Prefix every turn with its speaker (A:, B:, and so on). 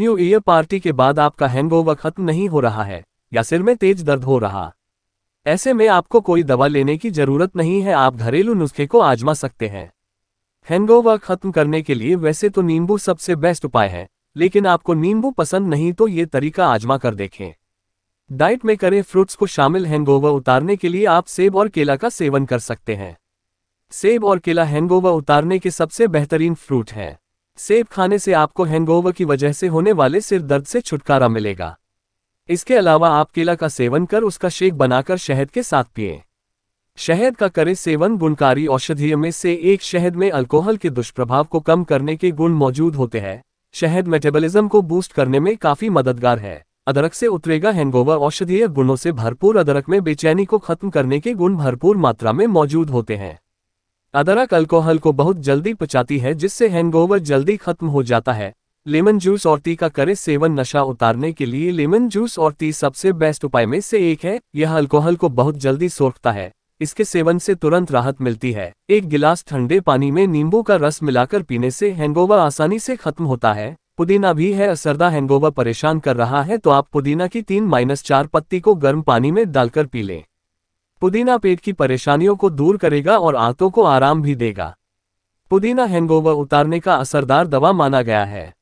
A: new year party के बाद आपका हैंगओवर खत्म नहीं हो रहा है या सिर में तेज दर्द हो रहा ऐसे में आपको कोई दवा लेने की जरूरत नहीं है आप घरेलू नुस्खे को आजमा सकते हैं हैंगओवर खत्म करने के लिए वैसे तो नींबू सबसे बेस्ट उपाय है लेकिन आपको नींबू पसंद नहीं तो ये तरीका आजमा कर देखें डाइट में करें फ्रूट्स को शामिल हैंगओवर उतारने के लिए आप सेब और केला का सेवन कर सकते हैं सेब और केला हैंगओवर उतारने के सबसे बेहतरीन फ्रूट हैं सेब खाने से आपको हैंगओवर की वजह से होने वाले सिर दर्द से छुटकारा मिलेगा इसके अलावा आप केला का सेवन कर उसका शेक बनाकर शहद के साथ पिए शहद का करें सेवन गुणकारी औषधीय में से एक शहद में अल्कोहल के दुष्प्रभाव को कम करने के गुण मौजूद होते हैं शहद मेटाबॉलिज्म को बूस्ट करने में काफी मददगार है अदरक से उतरेगा हैंगओवर औषधीय गुणों से भरपूर अदरक में बेचैनी को खत्म करने के गुण भरपूर मात्रा में मौजूद होते हैं अदरक अल्कोहल को बहुत जल्दी पचाती है जिससे हैंगओवर जल्दी खत्म हो जाता है लेमन जूस और टी का करे सेवन नशा उतारने के लिए लेमन जूस और टी सबसे बेस्ट उपाय में से एक है यह अल्कोहल को बहुत जल्दी सोखता है इसके सेवन से तुरंत राहत मिलती है एक गिलास ठंडे पानी में नींबू का रस मिलाकर पीने से हैंगओवर आसानी से खत्म होता है पुदीना भी है असरदा हैंगओवर परेशान कर रहा है तो आप पुदीना की तीन माइनस चार पत्ती को गर्म पानी में डालकर पी लें पुदीना पेट की परेशानियों को दूर करेगा और आंतों को आराम भी देगा पुदीना हैंगओवर उतारने का असरदार दवा माना गया है